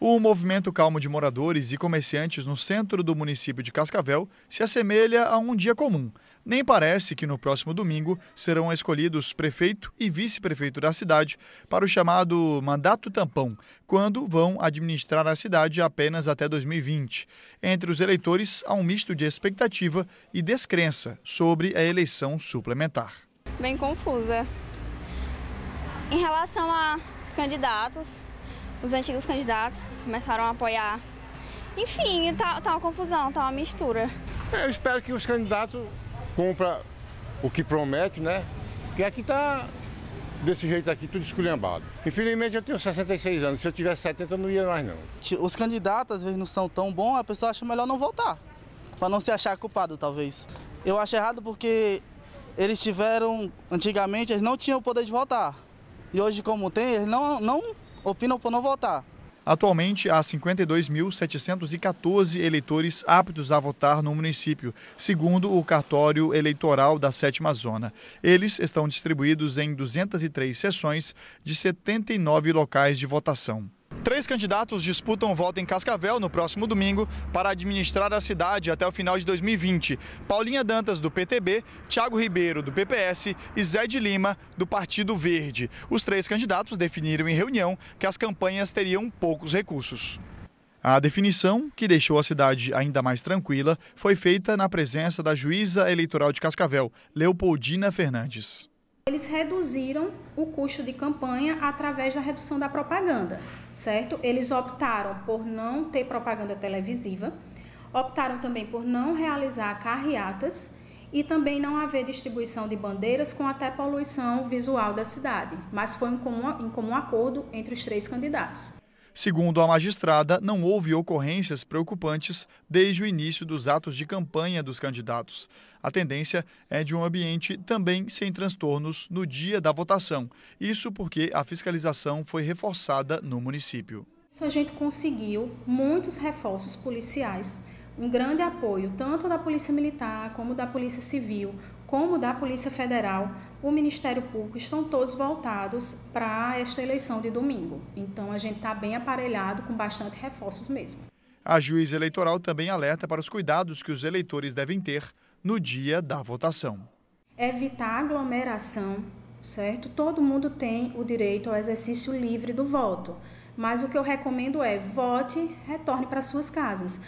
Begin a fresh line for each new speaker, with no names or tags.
O movimento calmo de moradores e comerciantes no centro do município de Cascavel se assemelha a um dia comum. Nem parece que no próximo domingo serão escolhidos prefeito e vice-prefeito da cidade para o chamado mandato tampão, quando vão administrar a cidade apenas até 2020. Entre os eleitores há um misto de expectativa e descrença sobre a eleição suplementar.
Bem confusa. Em relação aos candidatos, os antigos candidatos começaram a apoiar. Enfim, tá, tá uma confusão, tá uma mistura.
É, eu espero que os candidatos cumpram o que promete, né? Porque aqui tá desse jeito aqui, tudo esculhambado. Infelizmente eu tenho 66 anos, se eu tivesse 70 eu não ia mais não. Os candidatos às vezes não são tão bons, a pessoa acha melhor não voltar, para não se achar culpado talvez. Eu acho errado porque eles tiveram, antigamente eles não tinham o poder de votar. E hoje como tem, eles não, não opinam por não votar. Atualmente, há 52.714 eleitores aptos a votar no município, segundo o cartório eleitoral da Sétima Zona. Eles estão distribuídos em 203 sessões de 79 locais de votação. Três candidatos disputam voto em Cascavel no próximo domingo para administrar a cidade até o final de 2020. Paulinha Dantas, do PTB, Tiago Ribeiro, do PPS e Zé de Lima, do Partido Verde. Os três candidatos definiram em reunião que as campanhas teriam poucos recursos. A definição, que deixou a cidade ainda mais tranquila, foi feita na presença da juíza eleitoral de Cascavel, Leopoldina Fernandes
eles reduziram o custo de campanha através da redução da propaganda, certo? Eles optaram por não ter propaganda televisiva, optaram também por não realizar carreatas e também não haver distribuição de bandeiras com até poluição visual da cidade, mas foi em comum, em comum acordo entre os três candidatos.
Segundo a magistrada, não houve ocorrências preocupantes desde o início dos atos de campanha dos candidatos. A tendência é de um ambiente também sem transtornos no dia da votação. Isso porque a fiscalização foi reforçada no município.
A gente conseguiu muitos reforços policiais, um grande apoio tanto da Polícia Militar como da Polícia Civil, como da Polícia Federal, o Ministério Público estão todos voltados para esta eleição de domingo. Então a gente está bem aparelhado com bastante reforços mesmo.
A juíza eleitoral também alerta para os cuidados que os eleitores devem ter no dia da votação.
Evitar aglomeração, certo? Todo mundo tem o direito ao exercício livre do voto. Mas o que eu recomendo é vote, retorne para suas casas.